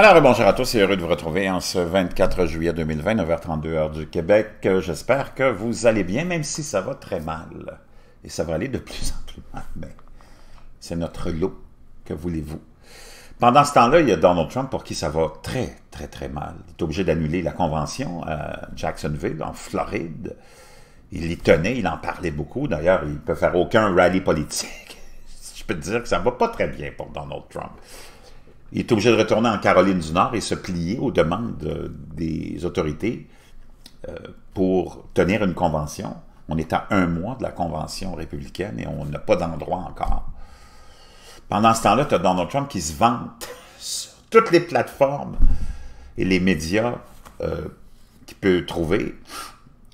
Alors, bonjour à tous c'est heureux de vous retrouver en ce 24 juillet 2020, 9h32 heure du Québec. Euh, j'espère que vous allez bien, même si ça va très mal. Et ça va aller de plus en plus mal, mais c'est notre lot. Que voulez-vous? Pendant ce temps-là, il y a Donald Trump pour qui ça va très, très, très mal. Il est obligé d'annuler la convention à Jacksonville, en Floride. Il y tenait, il en parlait beaucoup. D'ailleurs, il ne peut faire aucun rallye politique. Je peux te dire que ça ne va pas très bien pour Donald Trump. Il est obligé de retourner en Caroline du Nord et se plier aux demandes euh, des autorités euh, pour tenir une convention. On est à un mois de la convention républicaine et on n'a pas d'endroit encore. Pendant ce temps-là, tu as Donald Trump qui se vante sur toutes les plateformes et les médias euh, qu'il peut trouver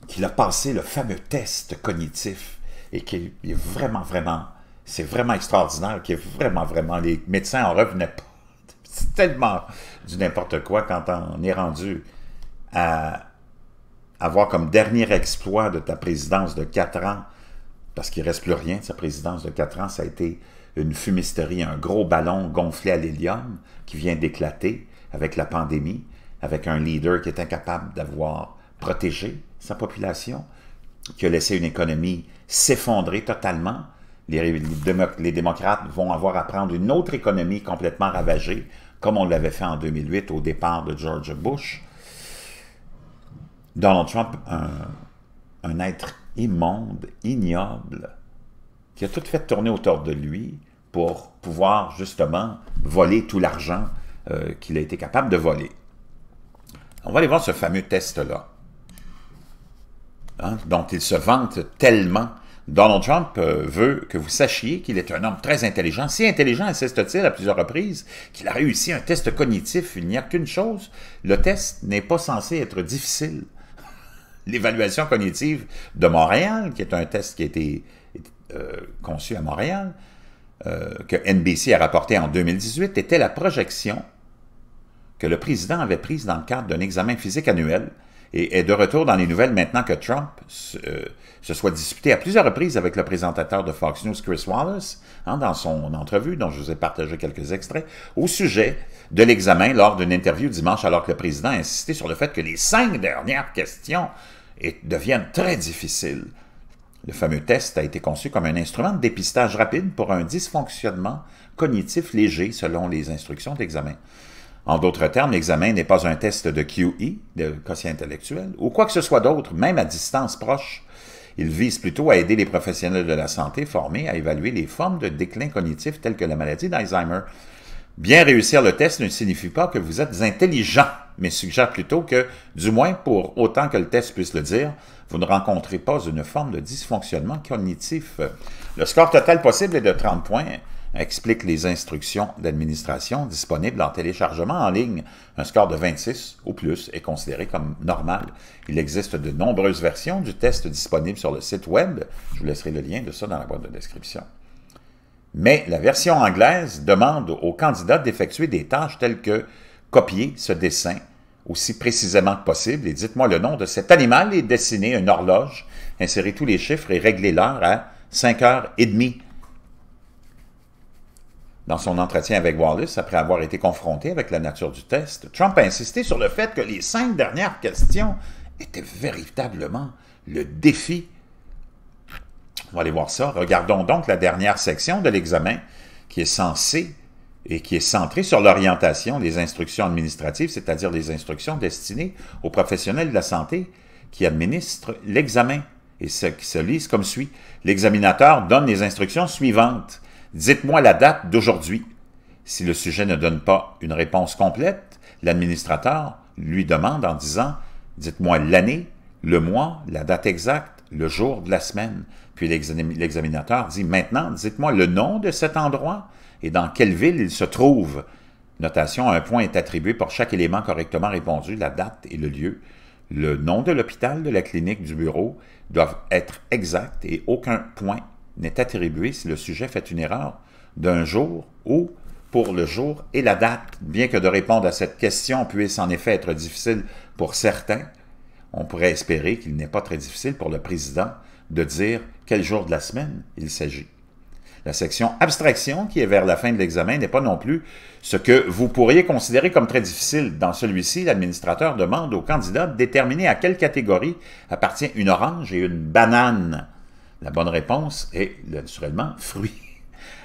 qu'il a passé le fameux test cognitif et qu'il est vraiment, vraiment, c'est vraiment extraordinaire, qu'il est vraiment, vraiment, les médecins en revenaient pas c'est tellement du n'importe quoi quand on est rendu à avoir comme dernier exploit de ta présidence de quatre ans, parce qu'il ne reste plus rien de sa présidence de quatre ans, ça a été une fumisterie, un gros ballon gonflé à l'hélium qui vient d'éclater avec la pandémie, avec un leader qui est incapable d'avoir protégé sa population, qui a laissé une économie s'effondrer totalement, les, démocrates vont avoir à prendre une autre économie complètement ravagée, comme on l'avait fait en 2008 au départ de George Bush. Donald Trump, un, être immonde, ignoble, qui a tout fait tourner autour de lui pour pouvoir justement voler tout l'argent euh, qu'il a été capable de voler. On va aller voir ce fameux test-là, hein, dont il se vante tellement Donald Trump euh, veut que vous sachiez qu'il est un homme très intelligent, si intelligent, insiste-t-il à plusieurs reprises, qu'il a réussi un test cognitif. Il n'y a qu'une chose, le test n'est pas censé être difficile. L'évaluation cognitive de Montréal, qui est un test qui a été euh, conçu à Montréal, euh, que NBC a rapporté en 2018, était la projection que le président avait prise dans le cadre d'un examen physique annuel et est de retour dans les nouvelles maintenant que Trump euh, se, soit disputé à plusieurs reprises avec le présentateur de Fox News, Chris Wallace, hein, dans son entrevue dont je vous ai partagé quelques extraits, au sujet de l'examen lors d'une interview dimanche, alors que le président a insisté sur le fait que les cinq dernières questions deviennent très difficiles. Le fameux test a été conçu comme un instrument de dépistage rapide pour un dysfonctionnement cognitif léger selon les instructions d'examen. En d'autres termes, l'examen n'est pas un test de QI, e, de quotient intellectuel, ou quoi que ce soit d'autre, même à distance proche. Il vise plutôt à aider les professionnels de la santé formés à évaluer les formes de déclin cognitif telles que la maladie d'Alzheimer. Bien réussir le test ne signifie pas que vous êtes intelligent, mais suggère plutôt que, du moins pour autant que le test puisse le dire, vous ne rencontrez pas une forme de dysfonctionnement cognitif. Le score total possible est de 30 points explique les instructions d'administration disponibles en téléchargement en ligne. Un score de 26 ou plus est considéré comme normal. Il existe de nombreuses versions du test disponible sur le site Web. Je vous laisserai le lien de ça dans la boîte de description. Mais la version anglaise demande aux candidats d'effectuer des tâches telles que copier ce dessin aussi précisément que possible et dites-moi le nom de cet animal et dessiner une horloge, insérer tous les chiffres et régler l'heure à 5h30 dans son entretien avec Wallace, après avoir été confronté avec la nature du test, Trump a insisté sur le fait que les cinq dernières questions étaient véritablement le défi. On va aller voir ça. Regardons donc la dernière section de l'examen qui est censée et qui est centrée sur l'orientation, des instructions administratives, c'est-à-dire les instructions destinées aux professionnels de la santé qui administrent l'examen. Et ce qui se lit, comme suit. L'examinateur donne les instructions suivantes. Dites-moi la date d'aujourd'hui. Si le sujet ne donne pas une réponse complète, l'administrateur lui demande en disant Dites-moi l'année, le mois, la date exacte, le jour de la semaine. Puis l'examinateur dit Maintenant, dites-moi le nom de cet endroit et dans quelle ville il se trouve. Notation un point est attribué pour chaque élément correctement répondu, la date et le lieu. Le nom de l'hôpital, de la clinique, du bureau doivent être exacts et aucun point n'est attribué si le sujet fait une erreur d'un jour ou pour le jour et la date. Bien que de répondre à cette question puisse en effet être difficile pour certains, on pourrait espérer qu'il n'est pas très difficile pour le président de dire quel jour de la semaine il s'agit. La section abstraction, qui est vers la fin de l'examen, n'est pas non plus ce que vous pourriez considérer comme très difficile. Dans celui-ci, l'administrateur demande au candidat de déterminer à quelle catégorie appartient une orange et une banane la bonne réponse est naturellement fruit.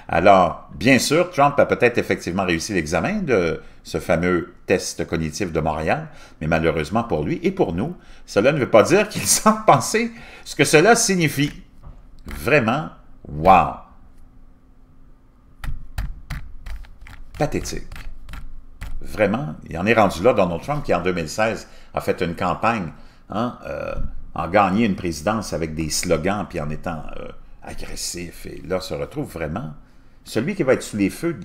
Alors, bien sûr, Trump a peut-être effectivement réussi l'examen de ce fameux test cognitif de Montréal, mais malheureusement pour lui et pour nous, cela ne veut pas dire qu'il s'en pense. ce que cela signifie. Vraiment, wow! Pathétique. Vraiment, il en est rendu là, Donald Trump, qui en 2016 a fait une campagne hein, euh, en gagner une présidence avec des slogans puis en étant euh, agressif et là se retrouve vraiment celui qui va être sous les feux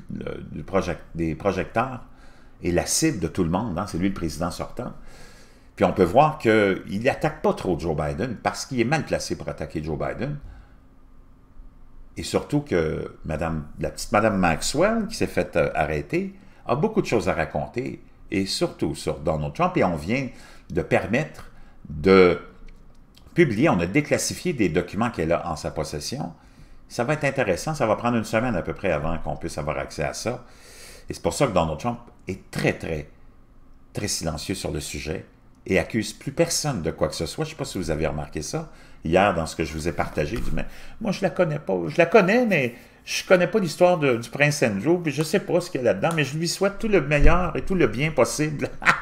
des projecteurs et la cible de tout le monde, hein. c'est lui le président sortant. Puis on peut voir qu'il n'attaque pas trop Joe Biden parce qu'il est mal placé pour attaquer Joe Biden. Et surtout que Madame, la petite Madame Maxwell, qui s'est faite euh, arrêter, a beaucoup de choses à raconter, et surtout sur Donald Trump. Et on vient de permettre de publié, on a déclassifié des documents qu'elle a en sa possession. Ça va être intéressant, ça va prendre une semaine à peu près avant qu'on puisse avoir accès à ça. Et c'est pour ça que Donald Trump est très, très, très silencieux sur le sujet et accuse plus personne de quoi que ce soit. Je ne sais pas si vous avez remarqué ça hier dans ce que je vous ai partagé. moi, je la connais pas. Je la connais, mais je connais pas l'histoire du prince Andrew, puis je sais pas ce qu'il y a là-dedans, mais je lui souhaite tout le meilleur et tout le bien possible.